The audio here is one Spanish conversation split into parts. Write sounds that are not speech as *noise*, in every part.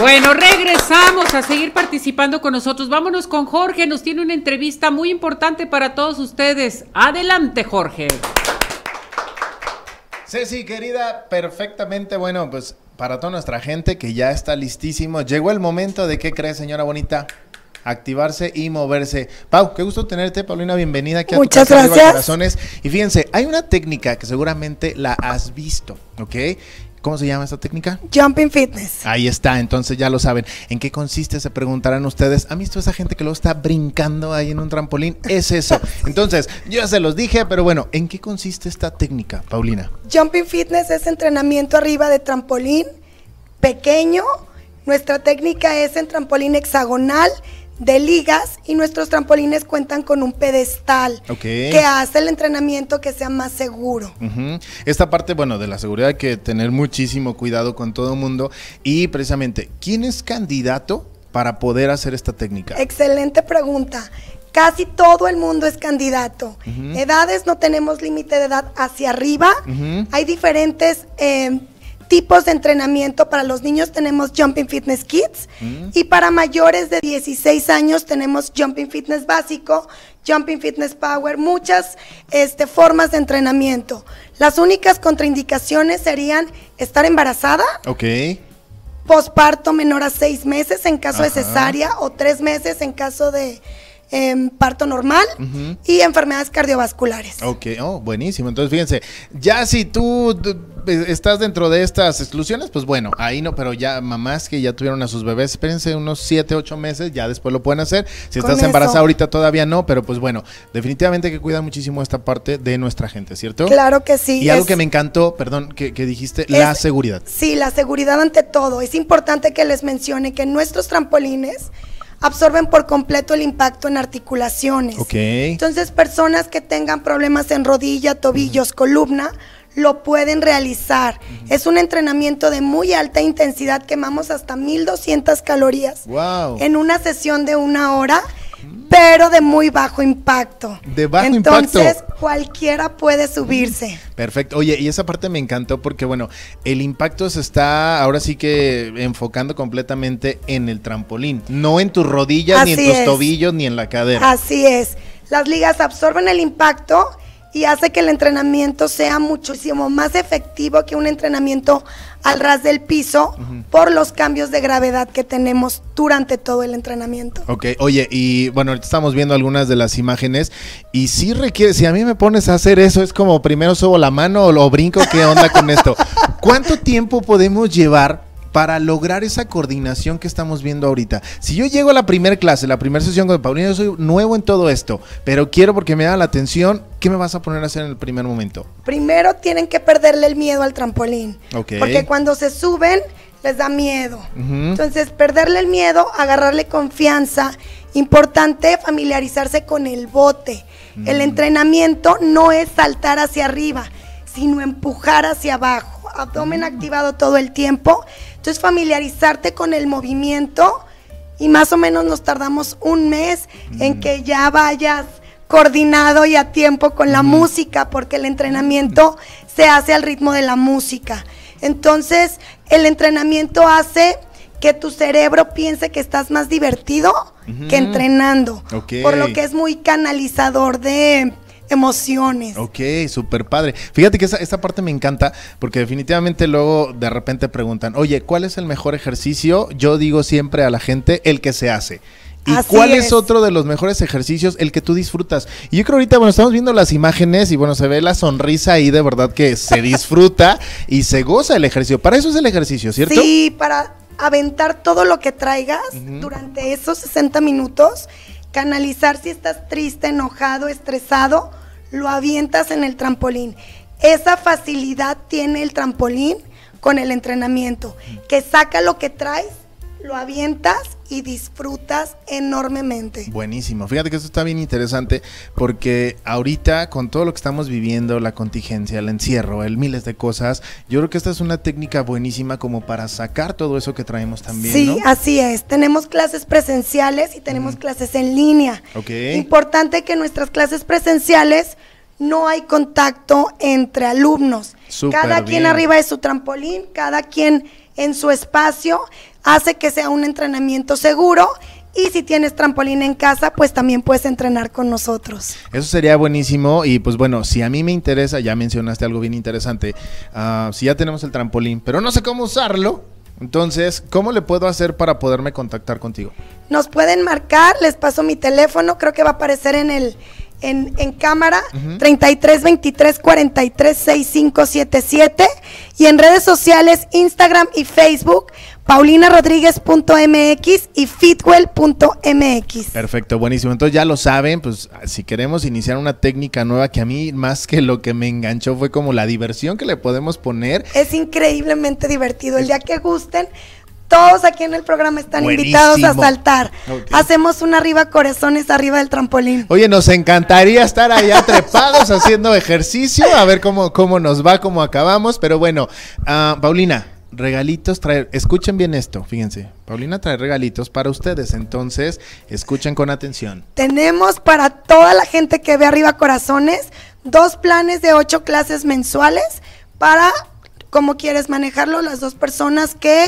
Bueno, regresamos a seguir participando con nosotros. Vámonos con Jorge, nos tiene una entrevista muy importante para todos ustedes. Adelante, Jorge. Ceci, querida, perfectamente bueno, pues para toda nuestra gente que ya está listísimo, llegó el momento de qué crees, señora bonita activarse y moverse. Pau, qué gusto tenerte, Paulina, bienvenida aquí a Muchas tu gracias. corazones. Y fíjense, hay una técnica que seguramente la has visto, ¿ok? ¿Cómo se llama esta técnica? Jumping Fitness. Ahí está, entonces ya lo saben. ¿En qué consiste? Se preguntarán ustedes. ¿Han visto esa gente que lo está brincando ahí en un trampolín? Es eso. *laughs* Entonces, yo se los dije, pero bueno, ¿en qué consiste esta técnica, Paulina? Jumping Fitness es entrenamiento arriba de trampolín pequeño. Nuestra técnica es en trampolín hexagonal de ligas y nuestros trampolines cuentan con un pedestal que hace el entrenamiento que sea más seguro. Esta parte, bueno, de la seguridad hay que tener muchísimo cuidado con todo el mundo y precisamente, ¿quién es candidato para poder hacer esta técnica? Excelente pregunta. Casi todo el mundo es candidato. Edades, no tenemos límite de edad hacia arriba. Hay diferentes... Eh, tipos de entrenamiento. Para los niños tenemos Jumping Fitness Kids mm. y para mayores de 16 años tenemos Jumping Fitness Básico, Jumping Fitness Power, muchas este, formas de entrenamiento. Las únicas contraindicaciones serían estar embarazada. Posparto menor a seis meses en caso de cesárea o tres meses en caso de Em, parto normal y enfermedades cardiovasculares. Ok, oh, buenísimo. Entonces, fíjense, ya si tú eh, estás dentro de estas exclusiones, pues bueno, ahí no, pero ya mamás que ya tuvieron a sus bebés, espérense unos siete, ocho meses, ya después lo pueden hacer. Si estás embarazada ahorita todavía no, pero pues bueno, definitivamente hay que cuidar muchísimo esta parte de nuestra gente, ¿cierto? Claro que sí. Y algo que me encantó, perdón, que, dijiste, la seguridad. Sí, la seguridad ante todo. Es importante que les mencione que nuestros trampolines absorben por completo el impacto en articulaciones. Entonces, personas que tengan problemas en rodilla, tobillos, columna, lo pueden realizar. Es un entrenamiento de muy alta intensidad, quemamos hasta 1200 calorías wow. en una sesión de una hora pero de muy bajo impacto. De bajo Entonces, impacto. Entonces, cualquiera puede subirse. Perfecto. Oye, y esa parte me encantó porque, bueno, el impacto se está ahora sí que enfocando completamente en el trampolín, no en tus rodillas, ni en tus tobillos, ni en la cadera. Así es. Las ligas absorben el impacto y hace que el entrenamiento sea muchísimo más efectivo que un entrenamiento al ras del piso por los cambios de gravedad que tenemos durante todo el entrenamiento. Ok, oye, y bueno, estamos viendo algunas de las imágenes y si requiere, si a mí me pones a hacer eso, es como primero subo la mano o lo brinco, ¿qué onda con esto? *laughs* ¿Cuánto tiempo podemos llevar para lograr esa coordinación que estamos viendo ahorita. Si yo llego a la primera clase, la primera sesión con paulino, yo soy nuevo en todo esto, pero quiero porque me da la atención, ¿qué me vas a poner a hacer en el primer momento? Primero tienen que perderle el miedo al trampolín. Porque cuando se suben, les da miedo. Entonces, perderle el miedo, agarrarle confianza. Importante familiarizarse con el bote. El mm. entrenamiento no es saltar hacia arriba, sino empujar hacia abajo abdomen activado todo el tiempo. Entonces familiarizarte con el movimiento y más o menos nos tardamos un mes en mm. que ya vayas coordinado y a tiempo con la música, porque el entrenamiento se hace al ritmo de la música. Entonces, el entrenamiento hace que tu cerebro piense que estás más divertido que entrenando. Por lo que es muy canalizador de, emociones. Ok, súper padre. Fíjate que esa, esta parte me encanta porque definitivamente luego de repente preguntan, oye, ¿cuál es el mejor ejercicio? Yo digo siempre a la gente, el que se hace. ¿Y cuál es. otro de los mejores ejercicios, el que tú disfrutas? Y yo creo ahorita, bueno, estamos viendo las imágenes y bueno, se ve la sonrisa ahí de verdad que se disfruta y se goza el ejercicio. Para eso es el ejercicio, ¿cierto? Sí, para aventar todo lo que traigas durante esos 60 minutos Canalizar si estás triste, enojado, estresado, lo avientas en el trampolín. Esa facilidad tiene el trampolín con el entrenamiento, mm. que saca lo que traes, lo avientas y disfrutas enormemente. Buenísimo. Fíjate que esto está bien interesante porque ahorita con todo lo que estamos viviendo, la contingencia, el encierro, el miles de cosas, yo creo que esta es una técnica buenísima como para sacar todo eso que traemos también. Sí, así es. Tenemos clases presenciales y tenemos clases en línea. Okay. Importante que nuestras clases presenciales no hay contacto entre alumnos. cada quien arriba es su trampolín, cada quien en su espacio, hace que sea un entrenamiento seguro y si tienes trampolín en casa, pues también puedes entrenar con nosotros. Eso sería buenísimo. Y pues bueno, si a mí me interesa, ya mencionaste algo bien interesante. Ah, si ya tenemos el trampolín, pero no sé cómo usarlo. Entonces, ¿cómo le puedo hacer para poderme contactar contigo? Nos pueden marcar, les paso mi teléfono, creo que va a aparecer en el, en, cámara, 33 23 43 y en redes sociales, Instagram y Facebook, paulinarodríguez.mx y fitwell.mx. Perfecto, buenísimo. Entonces ya lo saben, pues si queremos iniciar una técnica nueva que a mí más que lo que me enganchó fue como la diversión que le podemos poner. Es increíblemente divertido. El día que gusten, todos aquí en el programa están invitados a saltar. Hacemos un arriba corazones arriba del trampolín. Oye, nos encantaría estar allá trepados haciendo ejercicio, a ver cómo, cómo nos va, cómo acabamos. Pero bueno, ah, Paulina, regalitos traer. Escuchen bien esto, fíjense. Paulina trae regalitos para ustedes, entonces escuchen con atención. Tenemos para toda la gente que ve arriba corazones dos planes de ocho clases mensuales para cómo quieres manejarlo las dos personas que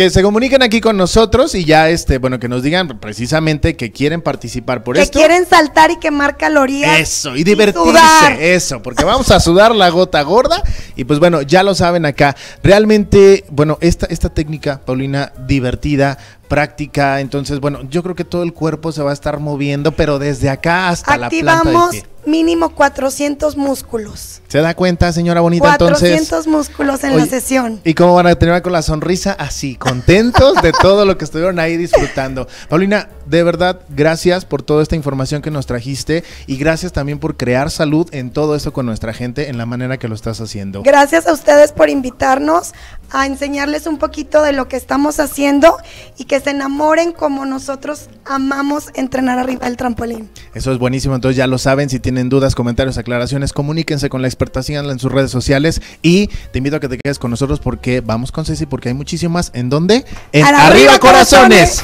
que se comuniquen aquí con nosotros y ya, este, bueno, que nos digan precisamente que quieren participar por eso esto. Que quieren saltar y quemar calorías. Eso, y divertirse. Eso, porque vamos a sudar la gota gorda. Y pues bueno, ya lo saben acá. Realmente, bueno, esta, esta técnica, Paulina, divertida, práctica. Entonces, bueno, yo creo que todo el cuerpo se va a estar moviendo, pero desde acá hasta la planta mínimo 400 músculos. ¿Se da cuenta, señora bonita? 400 músculos en la sesión. ¿Y cómo van a terminar con la sonrisa? Así, contentos de todo lo que estuvieron ahí disfrutando. Paulina, de verdad, gracias por toda esta información que nos trajiste y gracias también por crear salud en todo esto con nuestra gente en la manera que lo estás haciendo. Gracias a ustedes por invitarnos a enseñarles un poquito de lo que estamos haciendo y que se enamoren como nosotros amamos entrenar arriba del trampolín. Eso es buenísimo, entonces ya lo saben, si tienen dudas, comentarios, aclaraciones, comuníquense con la experta, síganla en sus redes sociales y te invito a que te quedes con nosotros porque vamos con Ceci porque hay muchísimas en donde en arriba, corazones.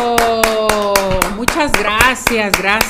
Oh, muchas gracias, gracias.